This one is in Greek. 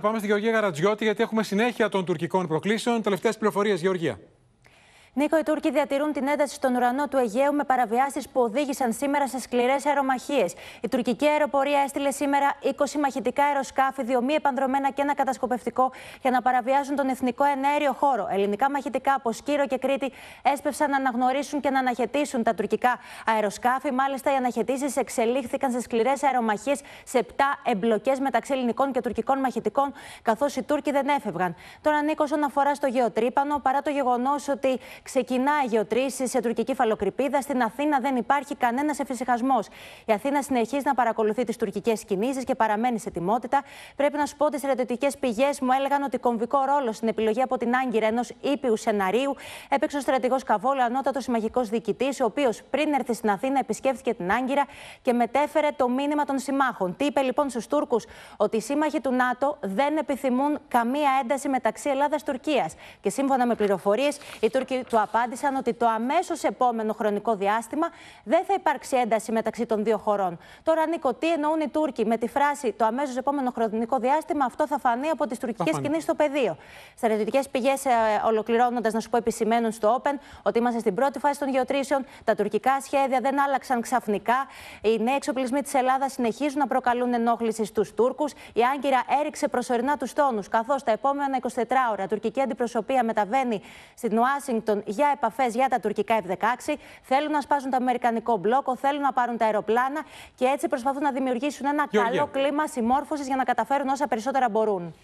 πάμε στη Γεωργία Γαρατζιώτη, γιατί έχουμε συνέχεια των τουρκικών προκλήσεων. Τελευταίες πληροφορίες, Γεωργία. Νίκο, οι Τούρκοι διατηρούν την ένταση στον ουρανό του Αιγαίου με παραβιάσεις που οδήγησαν σήμερα σε σκληρές αερομαχίες. Η τουρκική αεροπορία έστειλε σήμερα 20 μαχητικά αεροσκάφη, δύο μη επανδρομένα και ένα κατασκοπευτικό για να παραβιάσουν τον εθνικό ενέριο χώρο. Ελληνικά μαχητικά από Σκύρο και Κρήτη έσπευσαν να αναγνωρίσουν και να αναχαιτήσουν τα τουρκικά αεροσκάφη. Μάλιστα, οι αναχαιτήσεις εξελίχθηκαν σε σκληρές αερομαχίες σε 7 εμπλοκές μεταξύ ελληνικών και τουρκικών μαχητικών, καθώς οι Τούρκοι δεν έφευγαν. Τώρα, Νίκο, όσον αφορά στο γεωτρύπανο, παρά το γεγονός ότι ξεκινά η γεωτρήση σε τουρκική φαλοκρηπίδα. Στην Αθήνα δεν υπάρχει κανένας εφησυχασμός. Η Αθήνα συνεχίζει να παρακολουθεί τις τουρκικές κινήσεις και παραμένει σε τιμότητα. Πρέπει να σου πω ότι στρατιωτικές πηγές μου έλεγαν ότι κομβικό ρόλο στην επιλογή από την Άγκυρα ενός ήπιου σεναρίου έπαιξε ο στρατηγός Καβόλα, ανώτατο συμμαχικό διοικητής, ο οποίος πριν έρθει στην Αθήνα επισκέφθηκε την Άγκυρα και μετέφερε το μήνυμα των συμμάχων. Τι είπε λοιπόν στους Τούρκους, ότι οι σύμμαχοι του ΝΑΤΟ δεν επιθυμούν καμία ένταση μεταξύ Ελλάδα-Τουρκία. Και σύμφωνα με πληροφορίες, οι Τούρκοι του απάντησαν ότι το αμέσως επόμενο χρονικό διάστημα δεν θα υπάρξει ένταση μεταξύ των δύο χωρών. Τώρα, Νίκο, τι εννοούν οι Τούρκοι με τη φράση Το αμέσως επόμενο χρονικό διάστημα, αυτό θα φανεί από τις τουρκικές κινήσει στο πεδίο. Στρατιωτικές πηγές, ε, ολοκληρώνοντας, να σου πω, επισημαίνουν στο Open ότι είμαστε στην πρώτη φάση των γεωτρήσεων. Τα τουρκικά σχέδια δεν άλλαξαν ξαφνικά. Οι νέοι εξοπλισμοί της Ελλάδας συνεχίζουν να προκαλούν ενόχληση στους Τούρκους. Η Άγκυρα έριξε προσωρινά τους τόνους, καθώς τα επόμενα 24 ώρα τουρκική αντιπροσωπεία μεταβαίνει στην Ουάσιγκτον για επαφές για τα τουρκικά F-16. Θέλουν να σπάσουν το αμερικανικό μπλόκο, θέλουν να πάρουν τα αεροπλάνα και έτσι προσπαθούν να δημιουργήσουν ένα καλό κλίμα συμμόρφωσης για να καταφέρουν όσα περισσότερα μπορούν.